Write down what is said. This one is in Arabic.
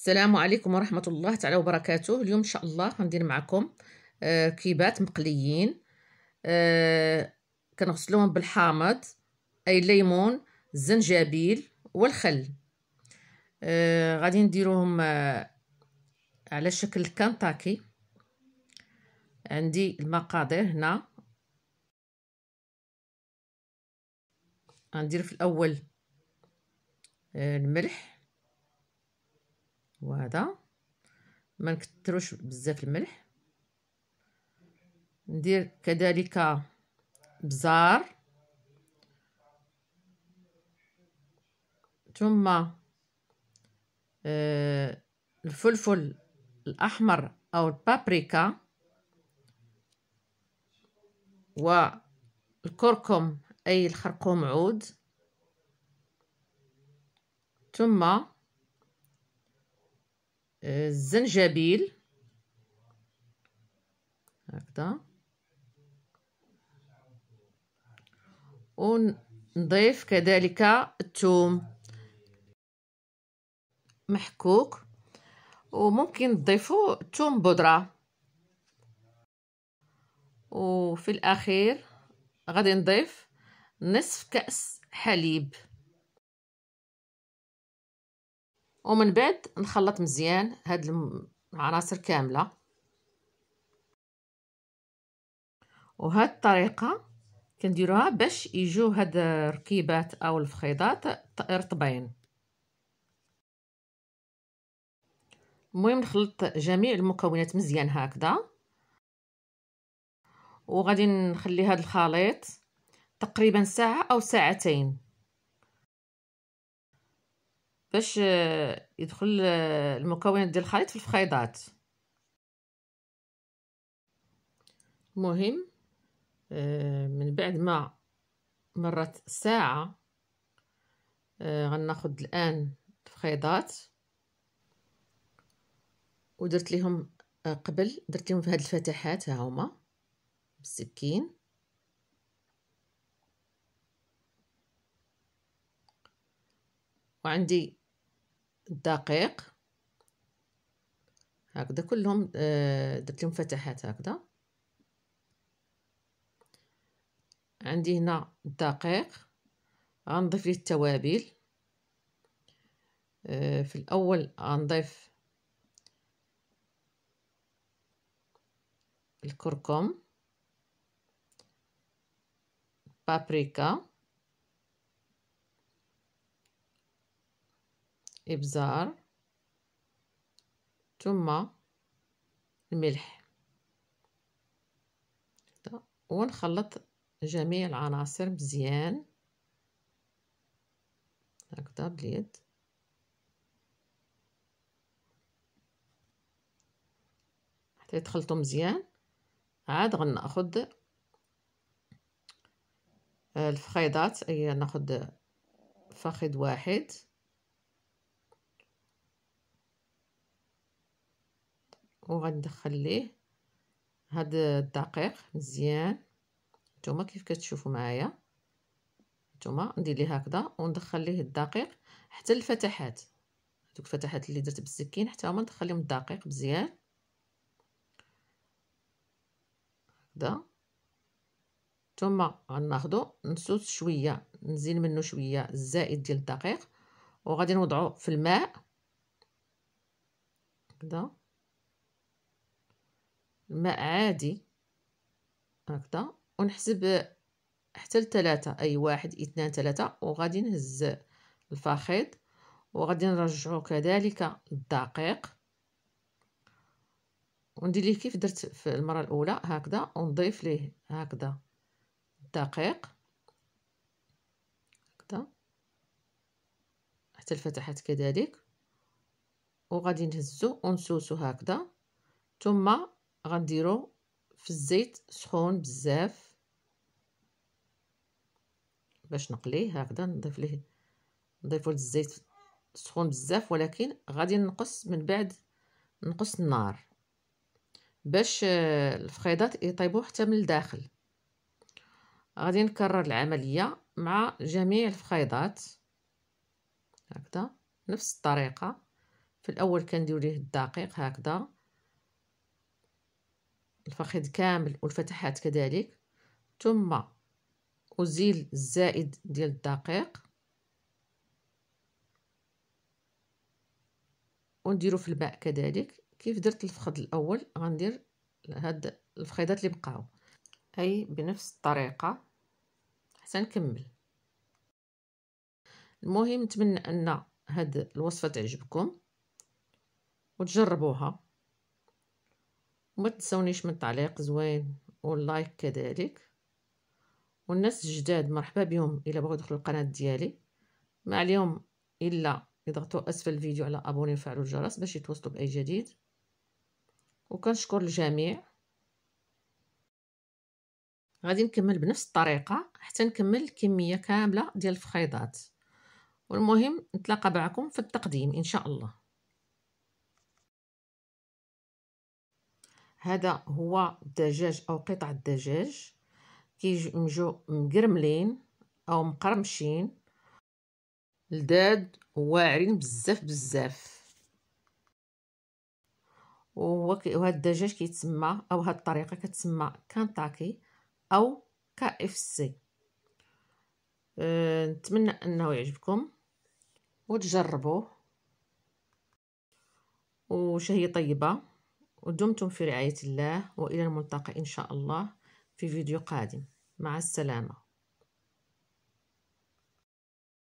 السلام عليكم ورحمة الله تعالى وبركاته اليوم إن شاء الله غندير معكم آه، كيبات مقليين آه، كنغسلوهم بالحامض أي الليمون الزنجبيل والخل آه، غادي نديروهم على شكل كنتاكي عندي المقادير هنا غندير في الأول الملح وهذا ما نكتروش بزاف الملح ندير كذلك بزار ثم آه، الفلفل الاحمر او البابريكا والكركم اي الخرقوم عود ثم الزنجبيل هكذا ونضيف كذلك الثوم محكوك وممكن تضيفوا ثوم بودره وفي الاخير غادي نضيف نصف كاس حليب ومن بعد نخلط مزيان هاد العناصر كامله وهاد الطريقه كنديروها باش يجو هاد الركيبات او الفخيضات رطبين المهم نخلط جميع المكونات مزيان هكذا وغادي نخلي هاد الخليط تقريبا ساعه او ساعتين باش يدخل المكونات ديال الخليط في الفخيضات المهم آه، من بعد ما مرت ساعة آه، غناخد الآن الفخيضات ودرت لهم آه، قبل درت لهم في هاد الفتحات ها هما بالسكين وعندي الدقيق هكذا كلهم آه، درت لهم فتحات هكذا عندي هنا الدقيق غنضيف ليه التوابل آه، في الاول غنضيف الكركم بابريكا إبزار ثم الملح ونخلط جميع العناصر مزيان هكذا باليد حتى يتخلطوا مزيان عاد غناخد الفخيضات اي ناخد فخذ واحد وغندخل ليه هاد الدقيق مزيان نتوما كيف كتشوفوا معايا نتوما ندير ليه هكذا وندخل ليه الدقيق حتى الفتحات دوك الفتحات اللي درت بالسكين حتى هما ندخل لهم الدقيق مزيان هكذا ثم غناخذو نسوس شويه نزيد منه شويه الزائد ديال الدقيق وغادي نوضعو في الماء هكذا الماء عادي هكذا ونحسب حتى لثلاثة أي واحد اثنان ثلاثة وغادي نهز الفخيط وغادي نرجعو كذلك الدقيق وندير ليه كيف درت في المرة الأولى هكذا ونضيف ليه هكذا الدقيق هكذا حتى الفتحات كذلك وغادي نهزو ونسوسو هكذا ثم غنديرو في الزيت سخون بزاف باش نقليه هكذا نضيف ليه نضيفو الزيت سخون بزاف ولكن غادي نقص من بعد نقص النار باش آه، الفخيضات يطيبوا حتى من الداخل غادي نكرر العمليه مع جميع الفخيضات هكذا نفس الطريقه في الاول كندير ليه الدقيق هكذا الفخذ كامل والفتحات كذلك ثم أزيل الزائد ديال الدقيق ونديرو في الماء كذلك كيف درت الفخذ الأول غندير هاد الفخيضات اللي بقاو أي بنفس الطريقة حتى نكمل المهم نتمنى أن هاد الوصفة تعجبكم وتجربوها وما تنسونيش من التعليق زوين واللايك كذلك والناس الجداد مرحبا بهم الا بغاو يدخلوا القناه ديالي ما عليهم الا يضغطوا اسفل الفيديو على ابوني وفعلوا الجرس باش يتوصلوا باي جديد وكنشكر الجميع غادي نكمل بنفس الطريقه حتى نكمل الكميه كامله ديال الفخيضات والمهم نتلاقى معكم في التقديم ان شاء الله هذا هو الدجاج او قطع الدجاج كيجمجو مقرملين او مقرمشين لداد واعرين بزاف بزاف وهذا الدجاج كيتسمى او هاد الطريقه كتسمى كانتاكي او اف سي أه، نتمنى انه يعجبكم وتجربوه وشهي طيبه ودمتم في رعاية الله وإلى الملتقى إن شاء الله في فيديو قادم مع السلامة